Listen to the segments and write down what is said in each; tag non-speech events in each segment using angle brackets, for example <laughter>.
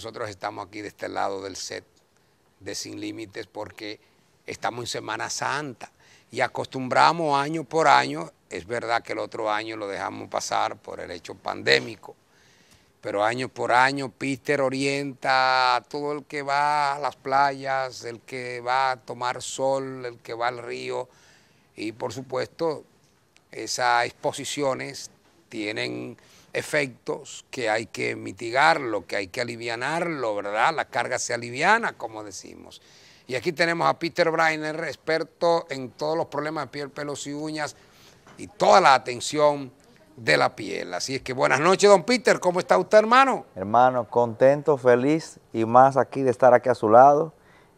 Nosotros estamos aquí de este lado del set de Sin Límites porque estamos en Semana Santa y acostumbramos año por año, es verdad que el otro año lo dejamos pasar por el hecho pandémico, pero año por año Peter orienta a todo el que va a las playas, el que va a tomar sol, el que va al río y por supuesto esas exposiciones tienen efectos que hay que mitigarlo, que hay que lo ¿verdad? La carga se aliviana, como decimos. Y aquí tenemos a Peter Brainer, experto en todos los problemas de piel, pelos y uñas y toda la atención de la piel. Así es que buenas noches, don Peter. ¿Cómo está usted, hermano? Hermano, contento, feliz y más aquí de estar aquí a su lado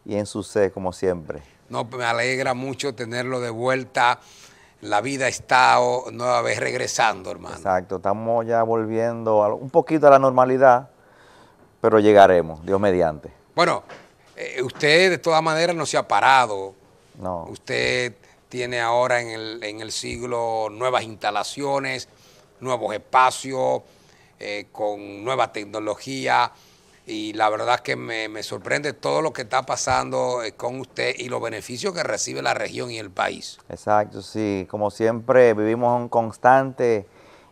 y en su sede como siempre. No, me alegra mucho tenerlo de vuelta la vida está nueva vez regresando, hermano. Exacto, estamos ya volviendo un poquito a la normalidad, pero llegaremos, Dios mediante. Bueno, eh, usted de todas maneras no se ha parado. No. Usted tiene ahora en el, en el siglo nuevas instalaciones, nuevos espacios, eh, con nueva tecnología y la verdad es que me, me, sorprende todo lo que está pasando eh, con usted y los beneficios que recibe la región y el país. Exacto, sí. Como siempre, vivimos en constante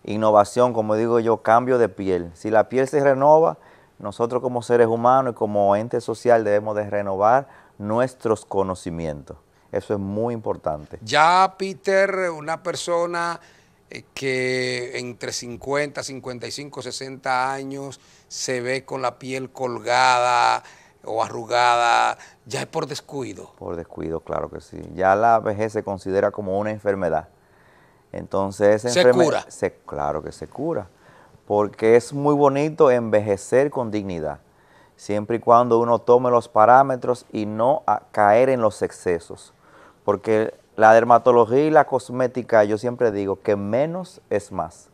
innovación, como digo yo, cambio de piel. Si la piel se renova, nosotros como seres humanos y como ente social debemos de renovar nuestros conocimientos. Eso es muy importante. Ya, Peter, una persona eh, que entre 50, 55, 60 años se ve con la piel colgada o arrugada, ya es por descuido. Por descuido, claro que sí. Ya la vejez se considera como una enfermedad. Entonces, ¿Se cura? claro que se cura, porque es muy bonito envejecer con dignidad, siempre y cuando uno tome los parámetros y no caer en los excesos, porque la dermatología y la cosmética, yo siempre digo que menos es más.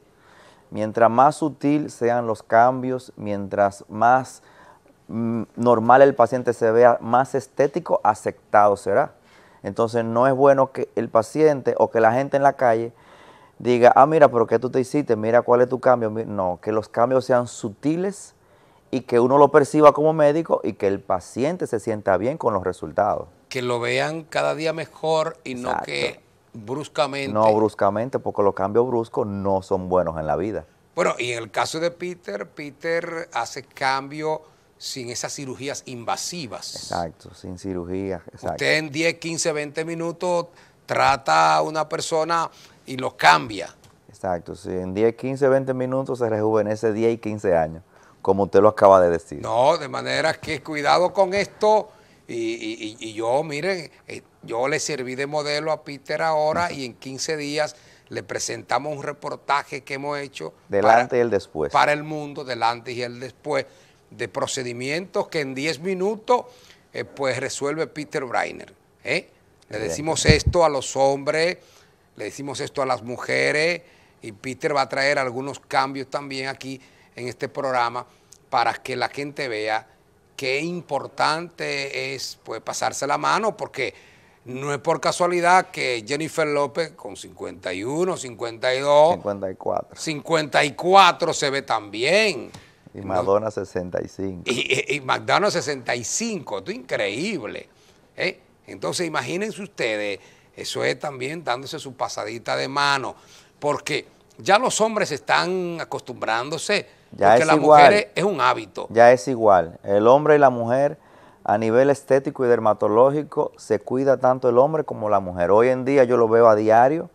Mientras más sutil sean los cambios, mientras más mm, normal el paciente se vea, más estético aceptado será. Entonces no es bueno que el paciente o que la gente en la calle diga, ah, mira, pero ¿qué tú te hiciste? Mira cuál es tu cambio. No, que los cambios sean sutiles y que uno lo perciba como médico y que el paciente se sienta bien con los resultados. Que lo vean cada día mejor y no que bruscamente. No bruscamente, porque los cambios bruscos no son buenos en la vida. Bueno, y en el caso de Peter, Peter hace cambio sin esas cirugías invasivas. Exacto, sin cirugías. Usted en 10, 15, 20 minutos trata a una persona y lo cambia. Exacto, si en 10, 15, 20 minutos se rejuvenece 10 y 15 años, como usted lo acaba de decir. No, de manera que cuidado con esto. Y, y, y yo, miren, eh, yo le serví de modelo a Peter ahora y en 15 días le presentamos un reportaje que hemos hecho. Delante para, y el después. Para el mundo, delante y el después, de procedimientos que en 10 minutos eh, pues resuelve Peter Brainer. ¿eh? Le decimos esto a los hombres, le decimos esto a las mujeres y Peter va a traer algunos cambios también aquí en este programa para que la gente vea qué importante es pues pasarse la mano porque no es por casualidad que Jennifer López con 51, 52, 54, 54 se ve también. Y Madonna 65. Y, Madonna 65, esto es increíble. ¿eh? Entonces imagínense ustedes, eso es también dándose su pasadita de mano, porque ya los hombres están acostumbrándose, ya porque la mujer es un hábito. Ya es igual, el hombre y la mujer a nivel estético y dermatológico se cuida tanto el hombre como la mujer. Hoy en día yo lo veo a diario,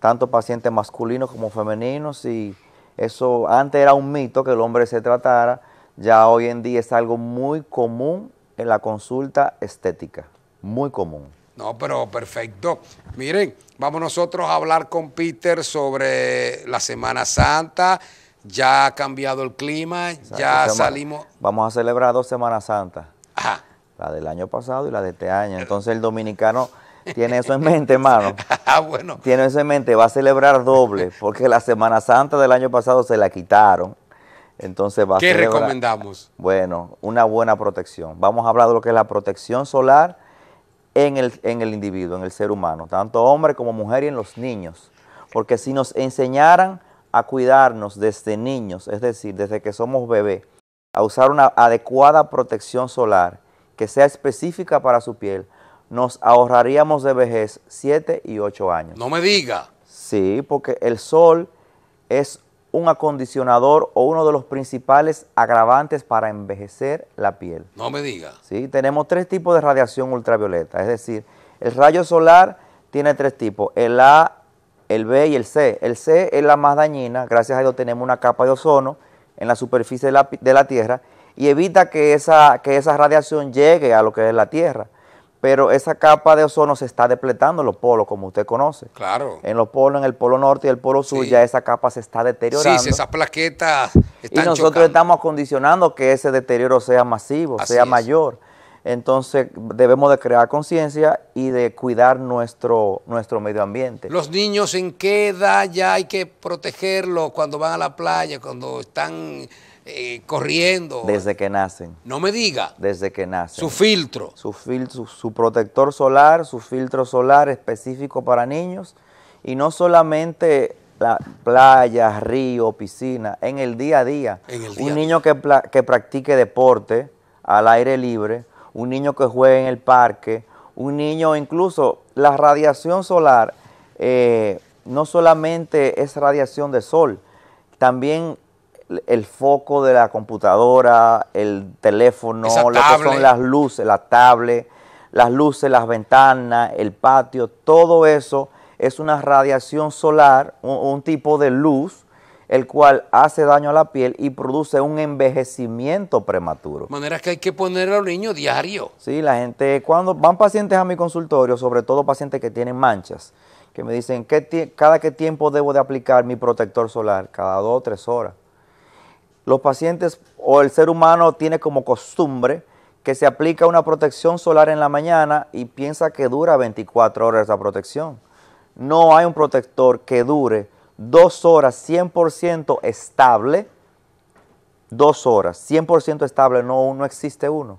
tanto pacientes masculinos como femeninos y eso antes era un mito que el hombre se tratara, ya hoy en día es algo muy común en la consulta estética, muy común. No, pero perfecto. Miren, vamos nosotros a hablar con Peter sobre la Semana Santa, ya ha cambiado el clima, ya salimos. Vamos a celebrar dos Semanas Santas. Ajá la del año pasado y la de este año. Entonces el dominicano tiene eso en mente, hermano. <laughs> Ah, bueno. Tiene eso en mente, va a celebrar doble, porque la Semana Santa del año pasado se la quitaron. Entonces va a ¿Qué recomendamos? Bueno, una buena protección. Vamos a hablar de lo que es la protección solar el, en el individuo, en el ser humano, tanto hombre como mujer y en los niños. Porque si nos enseñaran a cuidarnos desde niños, es decir, desde que somos bebés, a usar una adecuada protección solar, que sea específica para su piel, nos ahorraríamos de vejez 7 y 8 años. No me diga. Sí, porque el sol es un acondicionador o uno de los principales agravantes para envejecer la piel. No me diga. Sí, tenemos tres tipos de radiación ultravioleta, es decir, el rayo solar tiene tres tipos, el A, el B y el C. El C es la más dañina, gracias a Dios tenemos una capa de ozono en la superficie de la, de la Tierra y evita que esa, que esa radiación llegue a lo que es la Tierra. Pero esa capa de ozono se está depletando en los polos, como usted conoce. Claro. En los polos, en el polo norte y el polo sur, ya esa capa se está deteriorando. Sí, esas plaquetas están Y nosotros estamos acondicionando que ese deterioro sea masivo, sea mayor. Entonces debemos de crear conciencia y de cuidar nuestro, nuestro medio ambiente. ¿Los niños en qué edad ya hay que protegerlos cuando van a la playa, cuando están eh, corriendo. Desde que nacen. No me diga. Desde que nacen. Su filtro. Su, filtro su, protector solar, su filtro solar específico para niños. Y no solamente la playa, río, piscina, en el día a día. un niño que, practique deporte al aire libre, un niño que juegue en el parque, un niño incluso la radiación solar eh, no solamente es radiación de sol, también el foco de la computadora, el teléfono, lo son las luces, la tablet, las luces, las ventanas, el patio, todo eso es una radiación solar, un, tipo de luz, el cual hace daño a la piel y produce un envejecimiento prematuro. De manera que hay que ponerlo a los niños diario. Sí, la gente, cuando van pacientes a mi consultorio, sobre todo pacientes que tienen manchas, que me dicen, cada qué tiempo debo de aplicar mi protector solar? Cada dos o tres horas los pacientes o el ser humano tiene como costumbre que se aplica una protección solar en la mañana y piensa que dura 24 horas esa protección. No hay un protector que dure dos horas 100% estable, dos horas 100% estable, no, no existe uno.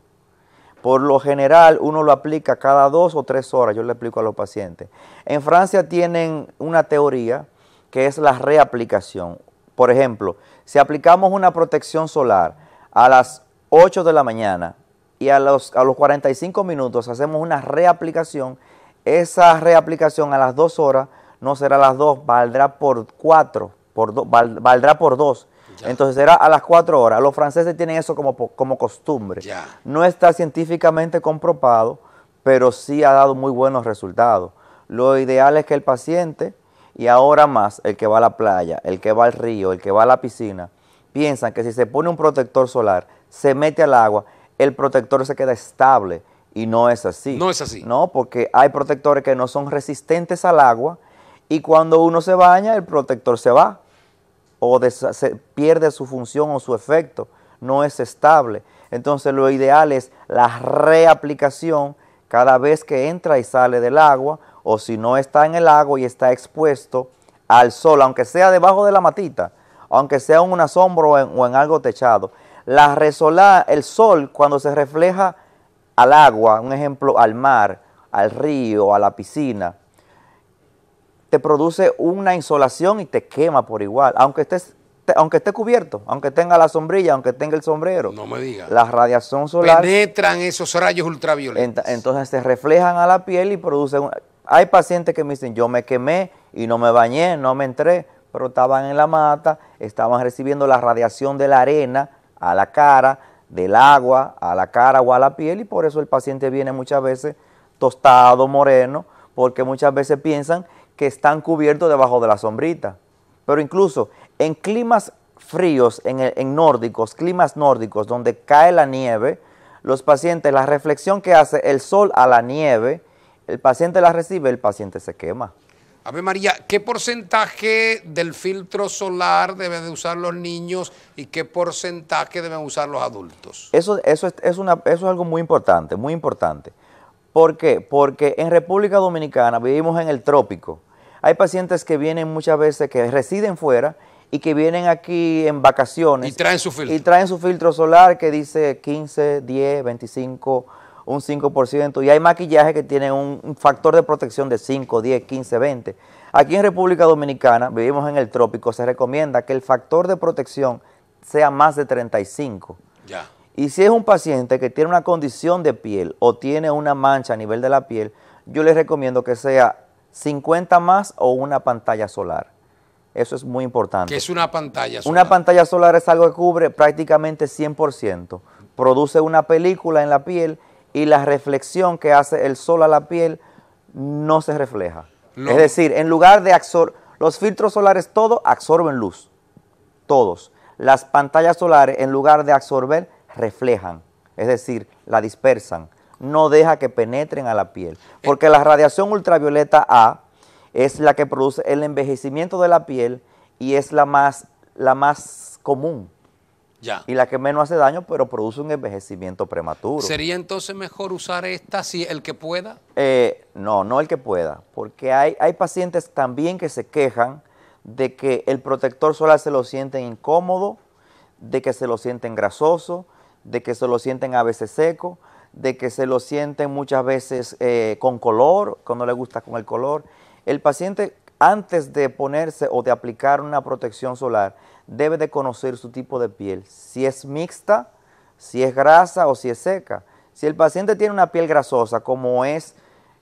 Por lo general, uno lo aplica cada dos o tres horas, yo le explico a los pacientes. En Francia tienen una teoría que es la reaplicación. Por ejemplo, si aplicamos una protección solar a las 8 de la mañana y a los, a los 45 minutos hacemos una reaplicación, esa reaplicación a las 2 horas no será a las 2, valdrá por 4, por valdrá por 2. Entonces será a las 4 horas. Los franceses tienen eso como, como costumbre. No está científicamente comprobado, pero sí ha dado muy buenos resultados. Lo ideal es que el paciente y ahora más, el que va a la playa, el que va al río, el que va a la piscina, piensan que si se pone un protector solar, se mete al agua, el protector se queda estable y no es así. No es así. No, porque hay protectores que no son resistentes al agua y cuando uno se baña, el protector se va o se pierde su función o su efecto, no es estable. Entonces lo ideal es la reaplicación cada vez que entra y sale del agua o si no está en el agua y está expuesto al sol, aunque sea debajo de la matita, aunque sea en un asombro o en, algo techado, la el sol cuando se refleja al agua, un ejemplo, al mar, al río, a la piscina, te produce una insolación y te quema por igual, aunque estés aunque esté cubierto, aunque tenga la sombrilla, aunque tenga el sombrero. No me digas. La radiación solar. Penetran esos rayos ultravioletas. entonces se reflejan a la piel y producen... Hay pacientes que me dicen, yo me quemé y no me bañé, no me entré, pero estaban en la mata, estaban recibiendo la radiación de la arena a la cara, del agua a la cara o a la piel y por eso el paciente viene muchas veces tostado, moreno, porque muchas veces piensan que están cubiertos debajo de la sombrita. Pero incluso en climas fríos, en, en, nórdicos, climas nórdicos, donde cae la nieve, los pacientes, la reflexión que hace el sol a la nieve el paciente la recibe, el paciente se quema. A ver, María, ¿qué porcentaje del filtro solar deben de usar los niños y qué porcentaje deben usar los adultos? Eso, eso, es, una, eso es algo muy importante, muy importante. ¿Por qué? Porque en República Dominicana vivimos en el trópico. Hay pacientes que vienen muchas veces, que residen fuera y que vienen aquí en vacaciones. Y traen su filtro. Y traen su filtro solar que dice 15, 10, 25 un 5%, y hay maquillaje que tiene un factor de protección de 5, 10, 15, 20. Aquí en República Dominicana, vivimos en el trópico, se recomienda que el factor de protección sea más de 35. Ya. Y si es un paciente que tiene una condición de piel o tiene una mancha a nivel de la piel, yo les recomiendo que sea 50 más o una pantalla solar. Eso es muy importante. ¿Qué es una pantalla solar? Una pantalla solar es algo que cubre prácticamente 100%. Produce una película en la piel y la reflexión que hace el sol a la piel no se refleja. Es decir, en lugar de absorber, los filtros solares todos absorben luz, todos. Las pantallas solares en lugar de absorber reflejan, es decir, la dispersan, no deja que penetren a la piel. Porque la radiación ultravioleta A es la que produce el envejecimiento de la piel y es la más, la más común. Y la que menos hace daño, pero produce un envejecimiento prematuro. ¿Sería entonces mejor usar esta si el que pueda? Eh, no, no el que pueda, porque hay, hay pacientes también que se quejan de que el protector solar se lo sienten incómodo, de que se lo sienten grasoso, de que se lo sienten a veces seco, de que se lo sienten muchas veces eh, con color, cuando le gusta con el color. El paciente antes de ponerse o de aplicar una protección solar, debe de conocer su tipo de piel, si es mixta, si es grasa o si es seca. Si el paciente tiene una piel grasosa, como es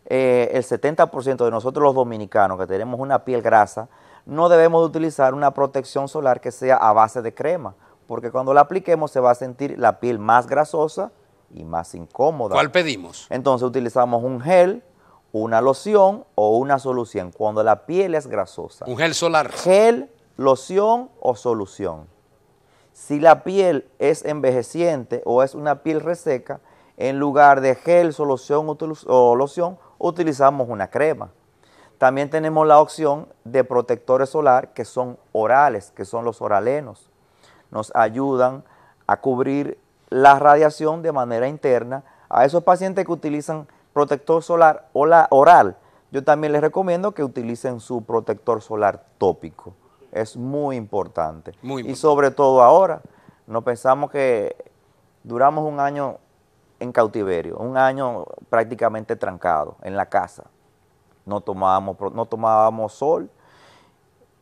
eh, el 70% de nosotros los dominicanos que tenemos una piel grasa, no debemos utilizar una protección solar que sea a base de crema, porque cuando la apliquemos se va a sentir la piel más grasosa y más incómoda. ¿Cuál pedimos? Entonces utilizamos un gel, una loción o una solución cuando la piel es grasosa. Un gel solar. Gel, loción o solución. Si la piel es envejeciente o es una piel reseca, en lugar de gel, solución o loción, utilizamos una crema. También tenemos la opción de protectores solar que son orales, que son los oralenos. Nos ayudan a cubrir la radiación de manera interna a esos pacientes que utilizan protector solar oral, yo también les recomiendo que utilicen su protector solar tópico. Es muy importante. Muy Y sobre todo ahora, no pensamos que duramos un año en cautiverio, un año prácticamente trancado en la casa. No tomábamos, no tomábamos sol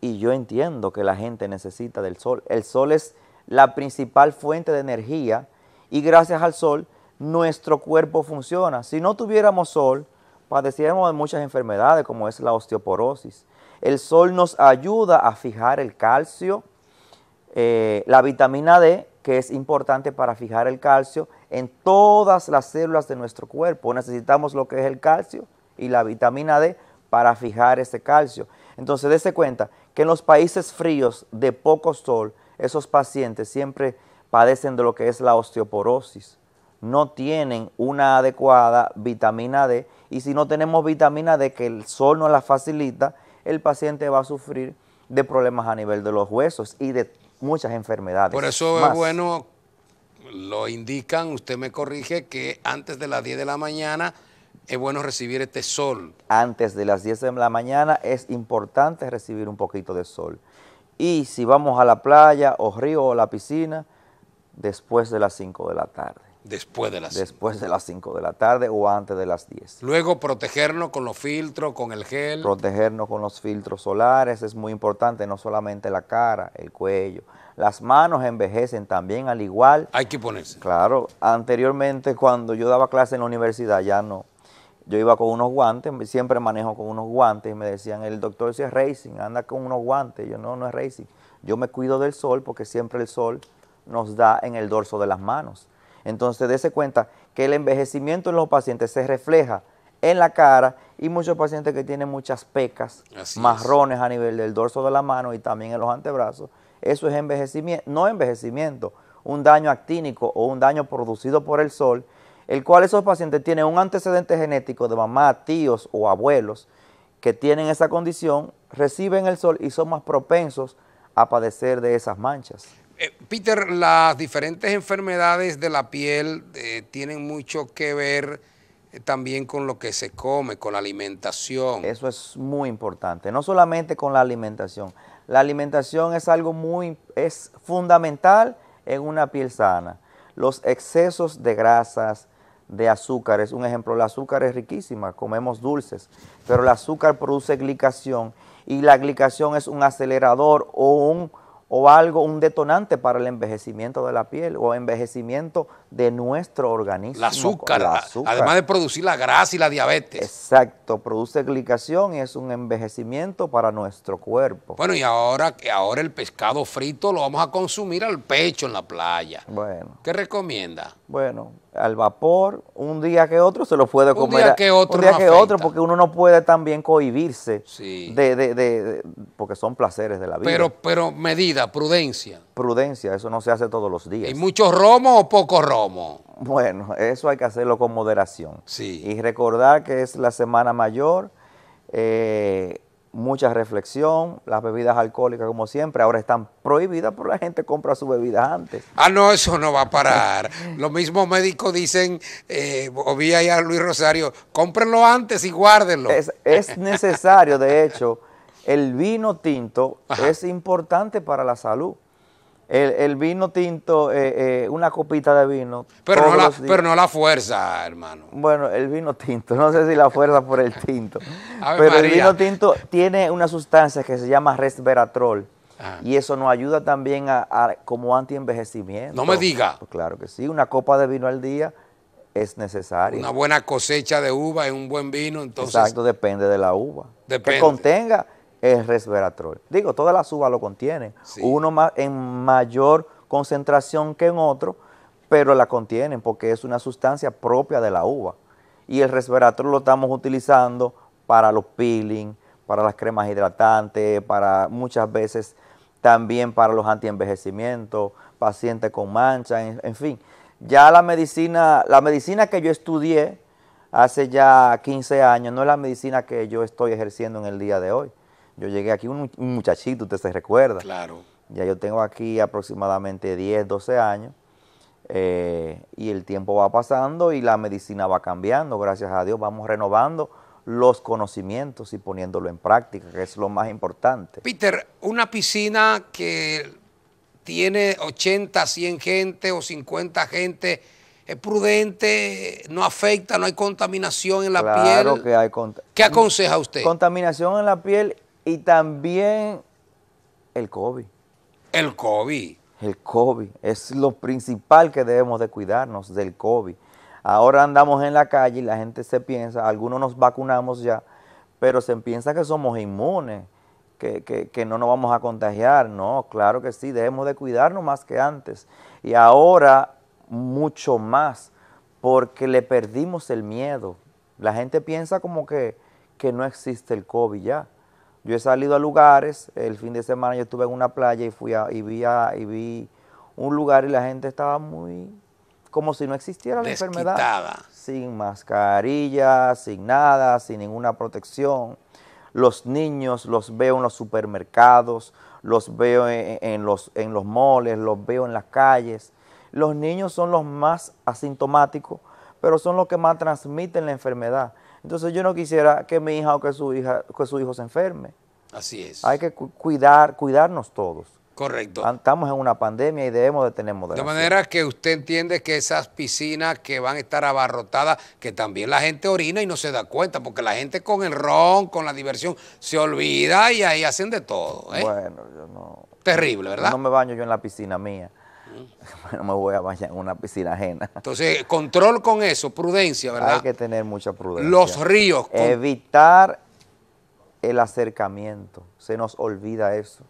y yo entiendo que la gente necesita del sol. El sol es la principal fuente de energía y gracias al sol nuestro cuerpo funciona. Si no tuviéramos sol, padeciéramos de muchas enfermedades como es la osteoporosis. El sol nos ayuda a fijar el calcio, eh, la vitamina D, que es importante para fijar el calcio en todas las células de nuestro cuerpo. Necesitamos lo que es el calcio y la vitamina D para fijar ese calcio. Entonces, dése cuenta que en los países fríos de poco sol, esos pacientes siempre padecen de lo que es la osteoporosis no tienen una adecuada vitamina D y si no tenemos vitamina D que el sol no la facilita, el paciente va a sufrir de problemas a nivel de los huesos y de muchas enfermedades. Por eso es bueno, lo indican, usted me corrige, que antes de las 10 de la mañana es bueno recibir este sol. Antes de las 10 de la mañana es importante recibir un poquito de sol. Y si vamos a la playa o río o la piscina, después de las 5 de la tarde. Después de las Después de las 5 de la tarde o antes de las 10. Luego protegernos con los filtros, con el gel. Protegernos con los filtros solares es muy importante, no solamente la cara, el cuello. Las manos envejecen también al igual. Hay que ponerse. Claro, anteriormente cuando yo daba clase en la universidad ya no. Yo iba con unos guantes, siempre manejo con unos guantes y me decían, el doctor si racing, anda con unos guantes. Yo no, no es racing. Yo me cuido del sol porque siempre el sol nos da en el dorso de las manos. Entonces, dése cuenta que el envejecimiento en los pacientes se refleja en la cara y muchos pacientes que tienen muchas pecas, marrones a nivel del dorso de la mano y también en los antebrazos, eso es envejecimiento, no envejecimiento, un daño actínico o un daño producido por el sol, el cual esos pacientes tienen un antecedente genético de mamá, tíos o abuelos que tienen esa condición, reciben el sol y son más propensos a padecer de esas manchas. Eh, Peter, las diferentes enfermedades de la piel eh, tienen mucho que ver eh, también con lo que se come, con la alimentación. Eso es muy importante, no solamente con la alimentación. La alimentación es algo muy, es fundamental en una piel sana. Los excesos de grasas, de azúcares, un ejemplo, el azúcar es riquísima, comemos dulces, pero el azúcar produce glicación y la glicación es un acelerador o un o algo, un detonante para el envejecimiento de la piel o envejecimiento de nuestro organismo. La azúcar, además de producir la grasa y la diabetes. Exacto, produce glicación y es un envejecimiento para nuestro cuerpo. Bueno, y ahora, que ahora el pescado frito lo vamos a consumir al pecho en la playa. Bueno. ¿Qué recomienda? Bueno, al vapor, un día que otro se lo puede comer. Un día que otro. Un día que otro, porque uno no puede también cohibirse sí. de, de, de, de, porque son placeres de la vida. Pero, pero medida, prudencia prudencia, eso no se hace todos los días. ¿Y mucho romo o poco romo? Bueno, eso hay que hacerlo con moderación. Sí. Y recordar que es la semana mayor, eh, mucha reflexión, las bebidas alcohólicas como siempre, ahora están prohibidas, por la gente compra su bebida antes. Ah, no, eso no va a parar. Los mismos médicos dicen, eh, o vi a Luis Rosario, cómprenlo antes y guárdenlo. Es, necesario, de hecho, el vino tinto es importante para la salud el, vino tinto, eh, eh, una copita de vino. Pero no, la, fuerza, hermano. Bueno, el vino tinto, <laughs> no sé si la fuerza por el tinto. <laughs> pero el vino tinto tiene una sustancia que se llama resveratrol. Ah. Y eso nos ayuda también a, como antienvejecimiento. No me diga. Pues claro que sí, una copa de vino al día es necesario. Una buena cosecha de uva es un buen vino, entonces. Exacto, depende de la uva. Depende. Que contenga el resveratrol. Digo, todas las uvas lo contienen, uno más, en mayor concentración que en otro, pero la contienen porque es una sustancia propia de la uva. Y el resveratrol lo estamos utilizando para los peeling, para las cremas hidratantes, para muchas veces también para los antienvejecimientos, pacientes con mancha, en, fin. Ya la medicina, la medicina que yo estudié hace ya 15 años no es la medicina que yo estoy ejerciendo en el día de hoy. Yo llegué aquí un, muchachito, usted se recuerda. Claro. Ya yo tengo aquí aproximadamente 10, 12 años. Eh, y el tiempo va pasando y la medicina va cambiando, gracias a Dios vamos renovando los conocimientos y poniéndolo en práctica, que es lo más importante. Peter, una piscina que tiene 80, 100 gente o 50 gente, es prudente, no afecta, no hay contaminación en la piel. Claro que hay. ¿Qué aconseja usted? Contaminación en la piel y también el COVID. El COVID. El COVID. Es lo principal que debemos de cuidarnos del COVID. Ahora andamos en la calle y la gente se piensa, algunos nos vacunamos ya, pero se piensa que somos inmunes, que, no nos vamos a contagiar. No, claro que sí, debemos de cuidarnos más que antes. Y ahora mucho más, porque le perdimos el miedo. La gente piensa como que, que no existe el COVID ya. Yo he salido a lugares, el fin de semana yo estuve en una playa y fui y vi, un lugar y la gente estaba muy como si no existiera la enfermedad. Sin mascarilla, sin nada, sin ninguna protección. Los niños los veo en los supermercados, los veo en, los, en los moles, los veo en las calles. Los niños son los más asintomáticos, pero son los que más transmiten la enfermedad. Entonces yo no quisiera que mi hija o que su, hija, que su hijo se enferme. Así es. Hay que cuidar, cuidarnos todos. Correcto. Estamos en una pandemia y debemos de tener De manera que usted entiende que esas piscinas que van a estar abarrotadas, que también la gente orina y no se da cuenta, porque la gente con el ron, con la diversión, se olvida y ahí hacen de todo. ¿eh? Bueno, yo no. Terrible, ¿verdad? No me baño yo en la piscina mía. <laughs> no me voy a bañar en una piscina ajena. Entonces, control con eso, prudencia, ¿verdad? Hay que tener mucha prudencia. Los ríos. Evitar el acercamiento, se nos olvida eso.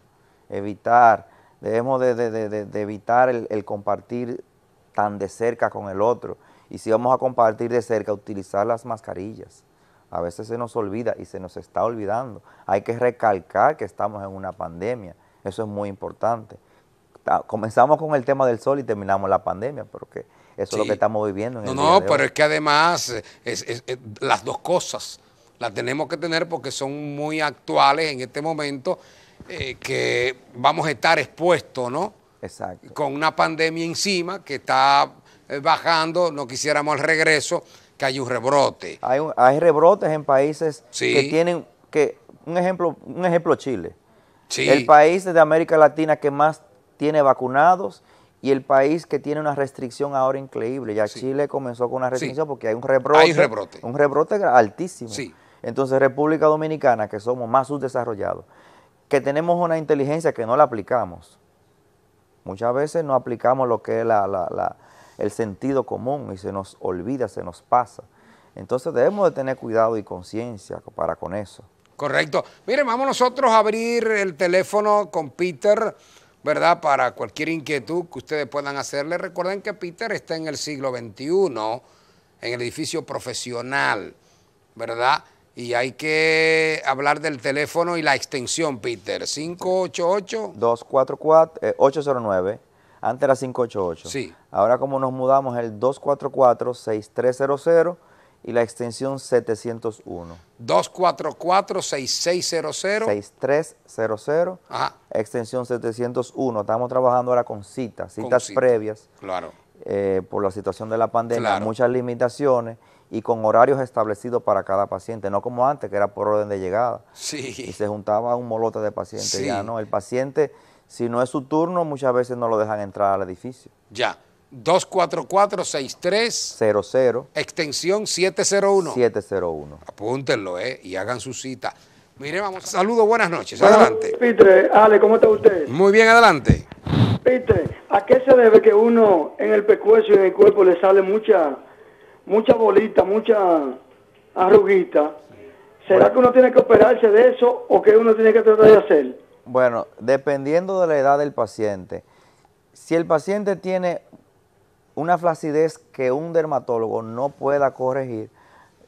Evitar, debemos de, evitar el compartir tan de cerca con el otro. Y si vamos a compartir de cerca, utilizar las mascarillas. A veces se nos olvida y se nos está olvidando. Hay que recalcar que estamos en una pandemia. Eso es muy importante comenzamos con el tema del sol y terminamos la pandemia, porque eso es lo que estamos viviendo. no, no, pero es que además las dos cosas las tenemos que tener porque son muy actuales en este momento eh, que vamos a estar expuestos, ¿no? Exacto. Con una pandemia encima que está eh, bajando, no quisiéramos el regreso, que hay un rebrote. Hay, hay rebrotes en países que tienen, que un ejemplo, un ejemplo Chile. Sí. El país de América Latina que más tiene vacunados y el país que tiene una restricción ahora increíble. Ya Chile comenzó con una restricción porque hay un rebrote, hay rebrote, Un rebrote altísimo. Sí. Entonces República Dominicana, que somos más subdesarrollados, que tenemos una inteligencia que no la aplicamos. Muchas veces no aplicamos lo que es el sentido común y se nos olvida, se nos pasa. Entonces debemos de tener cuidado y conciencia para con eso. Correcto. Miren, vamos nosotros a abrir el teléfono con Peter. ¿verdad? Para cualquier inquietud que ustedes puedan hacerle, recuerden que Peter está en el siglo XXI, en el edificio profesional, ¿verdad? Y hay que hablar del teléfono y la extensión, Peter, 588. 244-809. Eh, Antes era 588. Sí. Ahora como nos mudamos, el 244-6300 y la extensión 701. 244-6600. 6300. Ajá. Extensión 701. Estamos trabajando ahora con citas, citas previas. Claro. Eh, por la situación de la pandemia, muchas limitaciones y con horarios establecidos para cada paciente, no como antes, que era por orden de llegada. Sí. Y se juntaba un molote de pacientes. Ya no, el paciente, si no es su turno, muchas veces no lo dejan entrar al edificio. Ya. 244-6300. Extensión 701. 701. Apúntenlo, ¿eh? Y hagan su cita. Mire, vamos. Saludos, buenas noches. adelante. Pitre, Ale, ¿cómo está usted? Muy bien, adelante. Pitre, ¿a qué se debe que uno en el pescuezo y en el cuerpo le sale mucha, mucha bolita, mucha arruguita? ¿Será que uno tiene que operarse de eso o que uno tiene que tratar de hacer? Bueno, dependiendo de la edad del paciente. Si el paciente tiene una flacidez que un dermatólogo no pueda corregir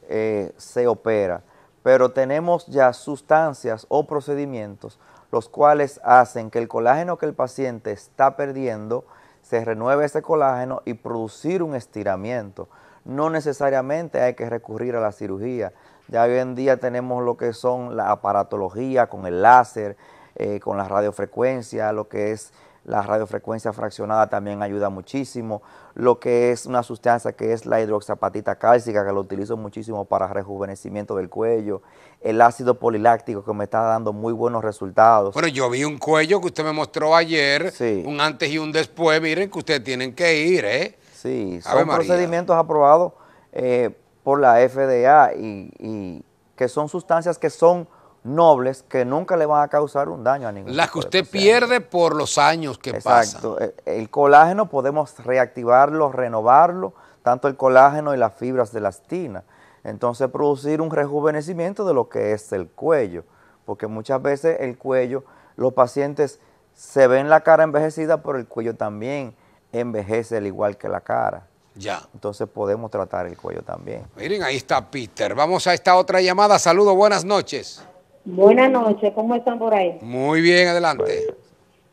eh, se opera, pero tenemos ya sustancias o procedimientos los cuales hacen que el colágeno que el paciente está perdiendo se renueve ese colágeno y producir un estiramiento. No necesariamente hay que recurrir a la cirugía. Ya hoy en día tenemos lo que son la aparatología con el láser, eh, con la radiofrecuencia, lo que es la radiofrecuencia fraccionada también ayuda muchísimo, lo que es una sustancia que es la hidroxapatita cálcica, que lo utilizo muchísimo para rejuvenecimiento del cuello, el ácido poliláctico que me está dando muy buenos resultados. Bueno, yo vi un cuello que usted me mostró ayer, un antes y un después, miren que ustedes tienen que ir, ¿eh? Sí, son procedimientos aprobados eh, por la FDA y que son sustancias que son nobles que nunca le van a causar un daño a ningún Las que usted pierde por los años que pasan. Exacto. El, colágeno podemos reactivarlo, renovarlo, tanto el colágeno y las fibras de la elastina. Entonces producir un rejuvenecimiento de lo que es el cuello, porque muchas veces el cuello, los pacientes se ven la cara envejecida, pero el cuello también envejece al igual que la cara. Ya. Entonces podemos tratar el cuello también. Miren, ahí está Peter. Vamos a esta otra llamada. Saludos, buenas noches. Buenas noches, ¿cómo están por ahí? Muy bien, adelante.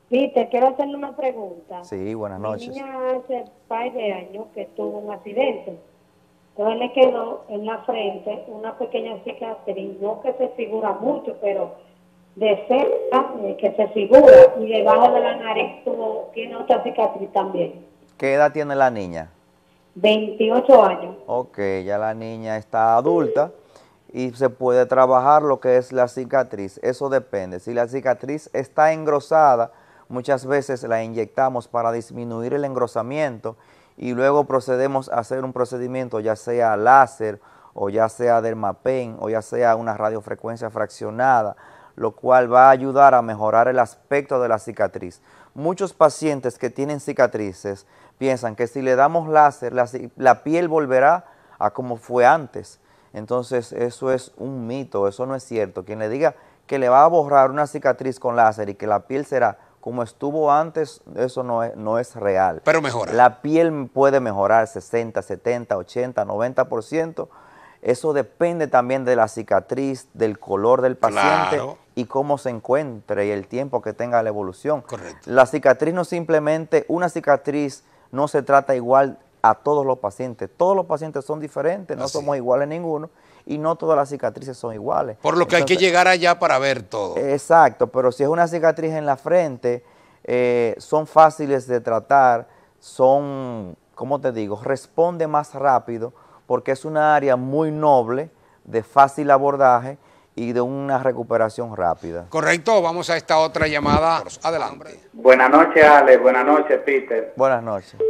Sí, te quiero hacerle una pregunta. Sí, buenas noches. Mi niña hace par de años que tuvo un accidente. Entonces le quedó en la frente una pequeña cicatriz, no que se figura mucho, pero de cerca eh, que se figura y debajo de la nariz tuvo, tiene otra cicatriz también. ¿Qué edad tiene la niña? 28 años. Ok, ya la niña está adulta y se puede trabajar lo que es la cicatriz. Eso depende. Si la cicatriz está engrosada, muchas veces la inyectamos para disminuir el engrosamiento y luego procedemos a hacer un procedimiento ya sea láser o ya sea dermapen o ya sea una radiofrecuencia fraccionada, lo cual va a ayudar a mejorar el aspecto de la cicatriz. Muchos pacientes que tienen cicatrices piensan que si le damos láser la, la piel volverá a como fue antes entonces eso es un mito, eso no es cierto. Quien le diga que le va a borrar una cicatriz con láser y que la piel será como estuvo antes, eso no es, no es real. Pero mejora. La piel puede mejorar 60, 70, 80, 90%. Eso depende también de la cicatriz, del color del paciente y cómo se encuentre y el tiempo que tenga la evolución. Correcto. La cicatriz no simplemente, una cicatriz no se trata igual a todos los pacientes. Todos los pacientes son diferentes, no somos iguales ninguno y no todas las cicatrices son iguales. Por lo que hay que llegar allá para ver todo. Exacto, pero si es una cicatriz en la frente, eh, son fáciles de tratar, son, ¿cómo te digo?, responde más rápido porque es una área muy noble, de fácil abordaje y de una recuperación rápida. Correcto, vamos a esta otra llamada. Adelante. Buenas noches, Alex Buenas noches, Peter. Buenas noches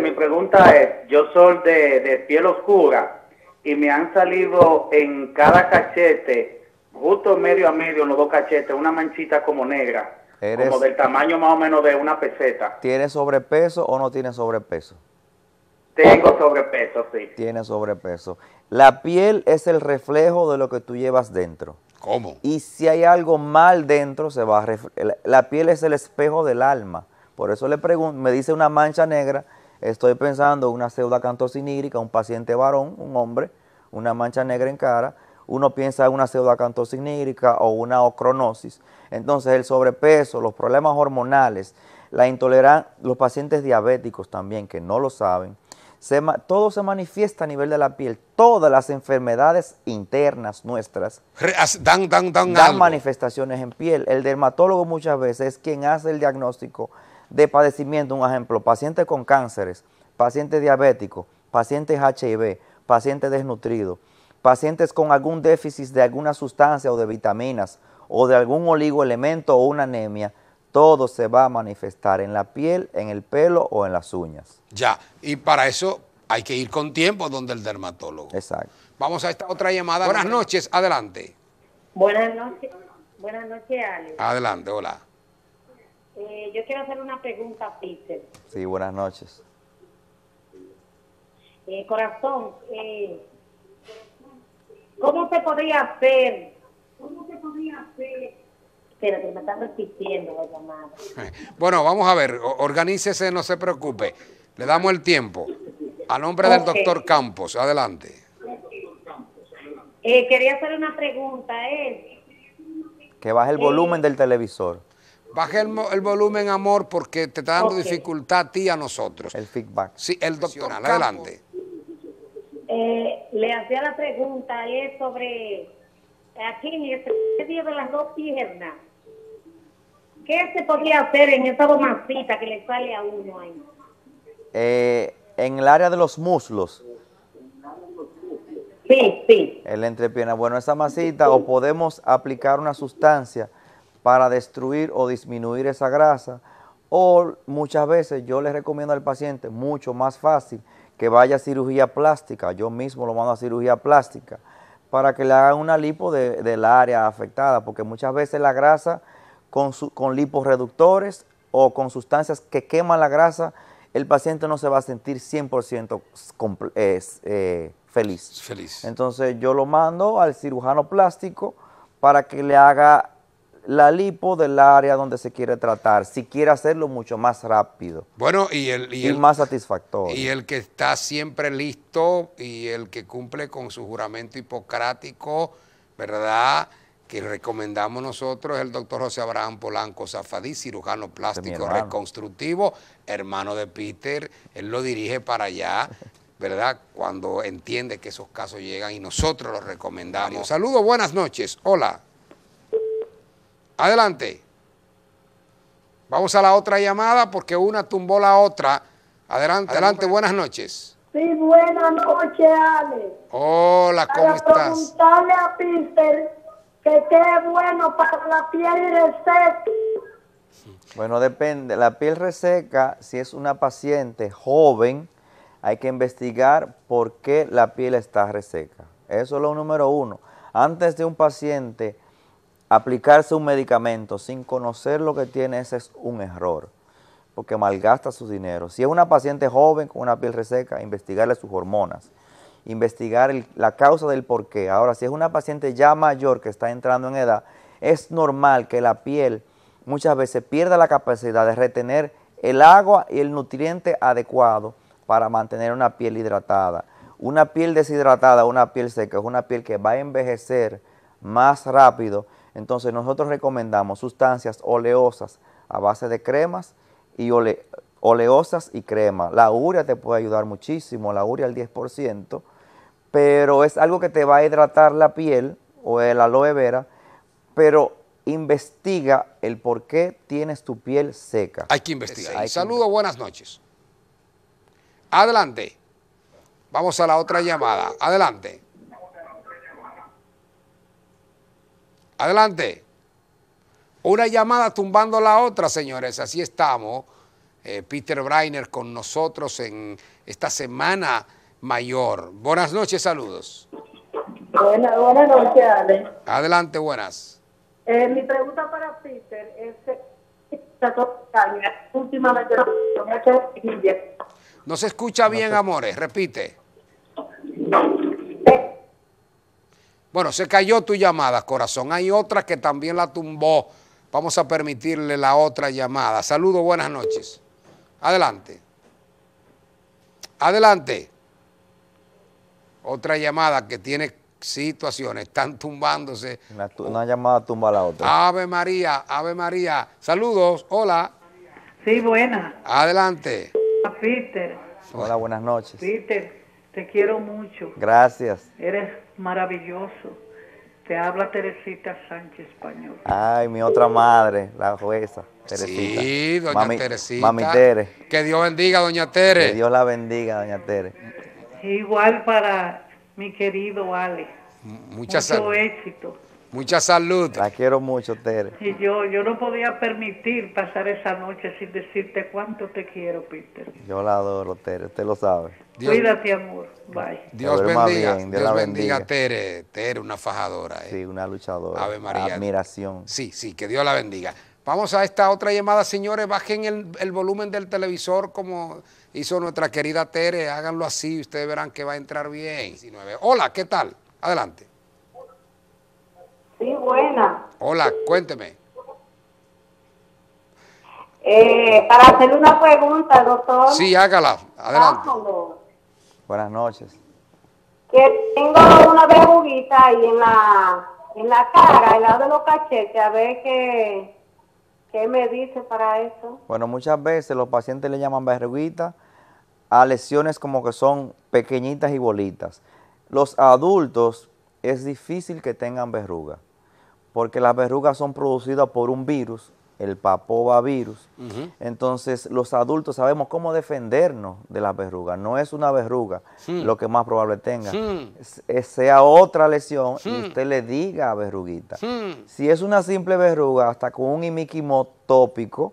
mi pregunta es, yo soy de, piel oscura y me han salido en cada cachete, justo medio a medio, en los dos cachetes, una manchita como negra, como del tamaño más o menos de una peseta. tiene sobrepeso o no tiene sobrepeso? Tengo sobrepeso, sí. Tiene sobrepeso. La piel es el reflejo de lo que tú llevas dentro. ¿Cómo? Y si hay algo mal dentro, se va la, la piel es el espejo del alma. Por eso le pregunto, me dice una mancha negra, Estoy pensando una pseudoacantosis cantosinídrica un paciente varón, un hombre, una mancha negra en cara. Uno piensa en una pseudoacantosis cantosinídrica o una ocronosis. Entonces, el sobrepeso, los problemas hormonales, la intolerancia, los pacientes diabéticos también que no lo saben, todo se manifiesta a nivel de la piel, todas las enfermedades internas nuestras dan manifestaciones en piel. El dermatólogo muchas veces es quien hace el diagnóstico de padecimiento, un ejemplo, pacientes con cánceres, pacientes diabéticos, pacientes HIV, pacientes desnutridos, pacientes con algún déficit de alguna sustancia o de vitaminas o de algún oligoelemento o una anemia, todo se va a manifestar en la piel, en el pelo o en las uñas. Ya, y para eso hay que ir con tiempo donde el dermatólogo. Exacto. Vamos a esta otra llamada. Buenas noches, adelante. Buenas noches, buenas noches, Alex. Adelante, hola. Eh, yo quiero hacer una pregunta Peter. Sí, buenas noches. Eh, corazón, eh, ¿cómo se podría hacer? ¿Cómo se podría hacer? Espérate, me están repitiendo la llamada. <laughs> Bueno, vamos a ver, organícese, no se preocupe. Le damos el tiempo. A nombre del doctor Campos, adelante. Eh, quería hacer una pregunta, él. ¿eh? Que baje el volumen del televisor. Baje el, volumen, amor, porque te está dando dificultad a ti y a nosotros. El feedback. Sí, el doctor, adelante. Eh, le hacía la pregunta, sobre aquí en el medio de las dos piernas. ¿Qué se podría hacer en esa bombacita que le sale a uno ahí? Eh, en el área de los muslos. Sí, sí. En la entrepierna. Bueno, esa masita o podemos aplicar una sustancia para destruir o disminuir esa grasa. O muchas veces yo le recomiendo al paciente, mucho más fácil, que vaya a cirugía plástica, yo mismo lo mando a cirugía plástica, para que le hagan una lipo de, del área afectada, porque muchas veces la grasa con, su, con o con sustancias que queman la grasa, el paciente no se va a sentir 100% eh, feliz. feliz. Entonces yo lo mando al cirujano plástico para que le haga la lipo del área donde se quiere tratar, si quiere hacerlo mucho más rápido. Bueno, y el, y, más satisfactorio. Y el que está siempre listo y el que cumple con su juramento hipocrático, ¿verdad? que recomendamos nosotros el doctor José Abraham Polanco Zafadí, cirujano plástico reconstructivo, hermano de Peter, él lo dirige para allá, <laughs> ¿verdad? Cuando entiende que esos casos llegan y nosotros los recomendamos. Saludos, buenas noches, hola. Adelante. Vamos a la otra llamada porque una tumbó la otra. Adelante, adelante, pues. buenas noches. Sí, buenas noches, Ale. Hola, ¿cómo estás? preguntarle a Peter que qué es bueno para la piel reseca. Bueno, depende. La piel reseca, si es una paciente joven, hay que investigar por qué la piel está reseca. Eso es lo número uno. Antes de un paciente aplicarse un medicamento sin conocer lo que tiene, ese es un error, porque malgasta su dinero. Si es una paciente joven con una piel reseca, investigarle sus hormonas, investigar la causa del por qué. Ahora, si es una paciente ya mayor que está entrando en edad, es normal que la piel muchas veces pierda la capacidad de retener el agua y el nutriente adecuado para mantener una piel hidratada. Una piel deshidratada, una piel seca, es una piel que va a envejecer más rápido entonces nosotros recomendamos sustancias oleosas a base de cremas y oleosas y crema. La urea te puede ayudar muchísimo, la urea al 10%, pero es algo que te va a hidratar la piel o el aloe vera, pero investiga el por qué tienes tu piel seca. Hay que investigar. Hay Saludo, buenas noches. Adelante. Vamos a la otra llamada. Adelante. Adelante. Una llamada tumbando la otra, señores. Así estamos. Eh, Peter Brainer con nosotros en esta semana mayor. Buenas noches, saludos. Buenas, buenas noches, Ale. Adelante, buenas. Eh, mi pregunta para Peter es eh, últimamente no se escucha bien, amores, repite. Bueno, se cayó tu llamada, corazón. Hay otra que también la tumbó. Vamos a permitirle la otra llamada. Saludos, buenas noches. Adelante. Adelante. Otra llamada que tiene situaciones, están tumbándose. Una, llamada tumba a la otra. Ave María, Ave María. Saludos, hola. Sí, buena. Adelante. Ah, Peter. Hola, buenas noches. Peter, te quiero mucho. Gracias. Eres maravilloso. Te habla Teresita Sánchez Español. Ay, mi otra madre, la jueza. Teresita. Sí, doña Teresita. Que Dios bendiga, doña Tere. Que Dios la bendiga, doña Tere. Igual para mi querido Ale. M Mucho éxito. Mucha salud. La quiero mucho, Tere. Y yo, yo no podía permitir pasar esa noche sin decirte cuánto te quiero, Peter. Yo la adoro, Tere, usted lo sabe. Cuídate, amor. Bye. Dios bendiga. Dios, bendiga, Tere. Tere, una fajadora. Eh. Sí, una luchadora. Ave María. Admiración. Sí, sí, que Dios la bendiga. Vamos a esta otra llamada, señores. Bajen el, volumen del televisor como hizo nuestra querida Tere. Háganlo así, ustedes verán que va a entrar bien. Hola, ¿qué tal? Adelante buena. Hola, cuénteme. Eh, para hacer una pregunta, doctor. Sí, hágala. Adelante. Buenas noches. Que tengo una verruguita ahí en la, en la cara, al lado de los cachetes, a ver qué, qué me dice para eso. Bueno, muchas veces los pacientes le llaman verruguita a lesiones como que son pequeñitas y bolitas. Los adultos es difícil que tengan verruga porque las verrugas son producidas por un virus, el papovavirus. Entonces, los adultos sabemos cómo defendernos de las verrugas. No es una verruga lo que más probable tenga. Sea otra lesión y usted le diga verruguita. Si es una simple verruga, hasta con un imiquimotópico... tópico,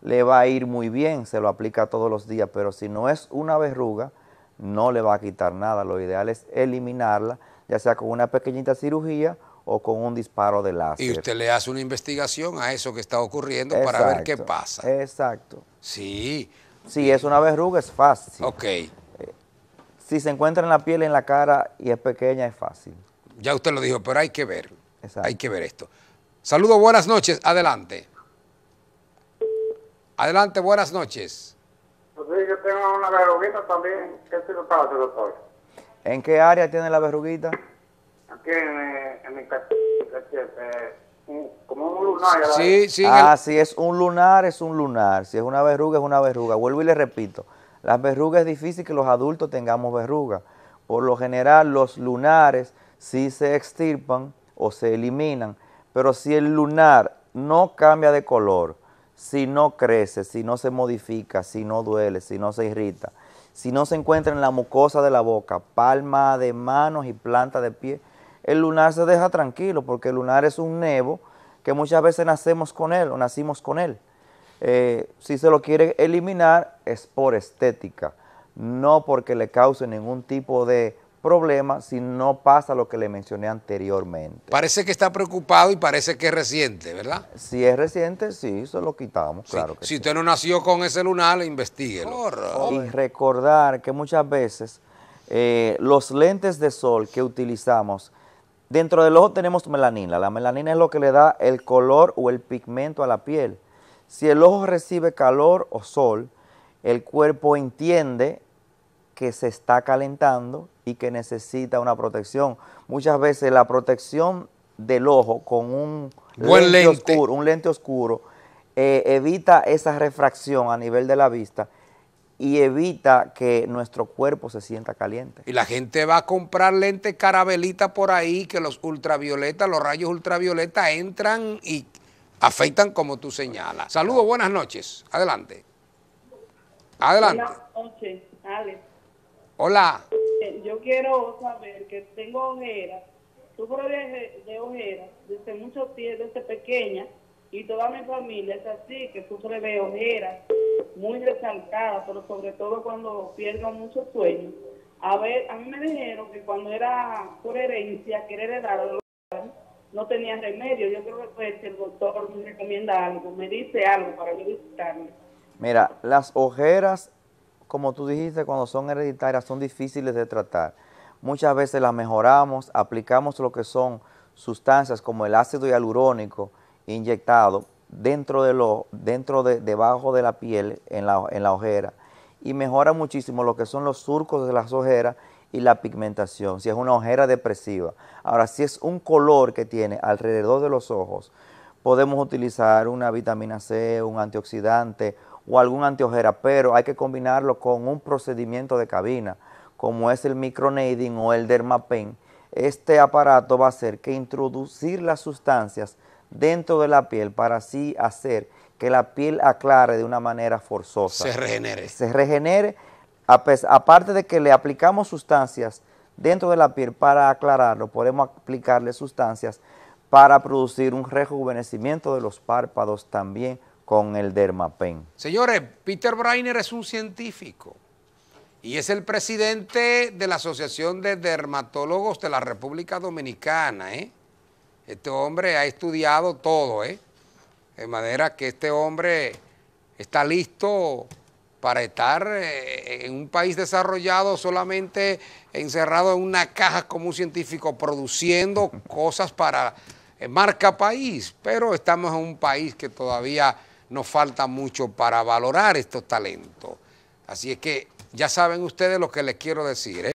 le va a ir muy bien, se lo aplica todos los días, pero si no es una verruga, no le va a quitar nada. Lo ideal es eliminarla, ya sea con una pequeñita cirugía o con un disparo de láser. Y usted le hace una investigación a eso que está ocurriendo para ver qué pasa. Exacto. Sí. Si es una verruga es fácil. Ok. Eh, si se encuentra en la piel, en la cara y es pequeña es fácil. Ya usted lo dijo, pero hay que ver. Hay que ver esto. Saludos, buenas noches. Adelante. Adelante, buenas noches. Pues yo tengo una verruguita también. se ¿En qué área tiene la verruguita? Aquí en, eh, eh, un lunar. Sí, sí. Ah, si es un lunar, es un lunar. Si es una verruga, es una verruga. Vuelvo y le repito, las verrugas es difícil que los adultos tengamos verrugas. Por lo general, los lunares sí se extirpan o se eliminan, pero si el lunar no cambia de color, si no crece, si no se modifica, si no duele, si no se irrita, si no se encuentra en la mucosa de la boca, palma de manos y planta de pie, el lunar se deja tranquilo porque el lunar es un nevo que muchas veces nacemos con él o nacimos con él. Eh, si se lo quiere eliminar es por estética, no porque le cause ningún tipo de problema si no pasa lo que le mencioné anteriormente. Parece que está preocupado y parece que es reciente, ¿verdad? Si es reciente, sí, se lo quitamos, claro que Si usted no nació con ese lunar, investigue. y recordar que muchas veces eh, los lentes de sol que utilizamos Dentro del ojo tenemos melanina. La melanina es lo que le da el color o el pigmento a la piel. Si el ojo recibe calor o sol, el cuerpo entiende que se está calentando y que necesita una protección. Muchas veces la protección del ojo con un lente, oscuro, un lente oscuro eh, evita esa refracción a nivel de la vista y evita que nuestro cuerpo se sienta caliente. Y la gente va a comprar lentes carabelita por ahí, que los ultravioletas, los rayos ultravioletas entran y afectan como tú señalas. Saludos, buenas noches. Adelante. Adelante. Buenas noches, Alex. Hola. Eh, yo quiero saber que tengo ojeras, sufro de, de ojeras desde mucho tiempo, desde pequeña y toda mi familia es así, que sufre de ojeras muy resaltadas pero sobre todo cuando pierdo mucho sueño. A ver, a mí me dijeron que cuando era por herencia, querer heredar no tenía remedio. Yo creo que pues, el doctor me recomienda algo, me dice algo para yo visitarme. Mira, las ojeras, como tú dijiste, cuando son hereditarias son difíciles de tratar. Muchas veces las mejoramos, aplicamos lo que son sustancias como el ácido hialurónico, inyectado dentro de lo, dentro de, debajo de la piel, en la, ojera, y mejora muchísimo lo que son los surcos de las ojeras y la pigmentación, si es una ojera depresiva. Ahora, si es un color que tiene alrededor de los ojos, podemos utilizar una vitamina C, un antioxidante o algún antiojera, pero hay que combinarlo con un procedimiento de cabina, como es el micronading o el dermapen. Este aparato va a hacer que introducir las sustancias dentro de la piel para así hacer que la piel aclare de una manera forzosa. Se regenere. Se regenere, aparte de que le aplicamos sustancias dentro de la piel para aclararlo, podemos aplicarle sustancias para producir un rejuvenecimiento de los párpados también con el dermapen. Señores, Peter Breiner es un científico y es el presidente de la Asociación de Dermatólogos de la República Dominicana, ¿eh? Este hombre ha estudiado todo, ¿eh? De manera que este hombre está listo para estar eh, en un país desarrollado solamente encerrado en una caja como un científico produciendo <laughs> cosas para eh, marca país, pero estamos en un país que todavía nos falta mucho para valorar estos talentos. Así es que ya saben ustedes lo que les quiero decir. ¿eh?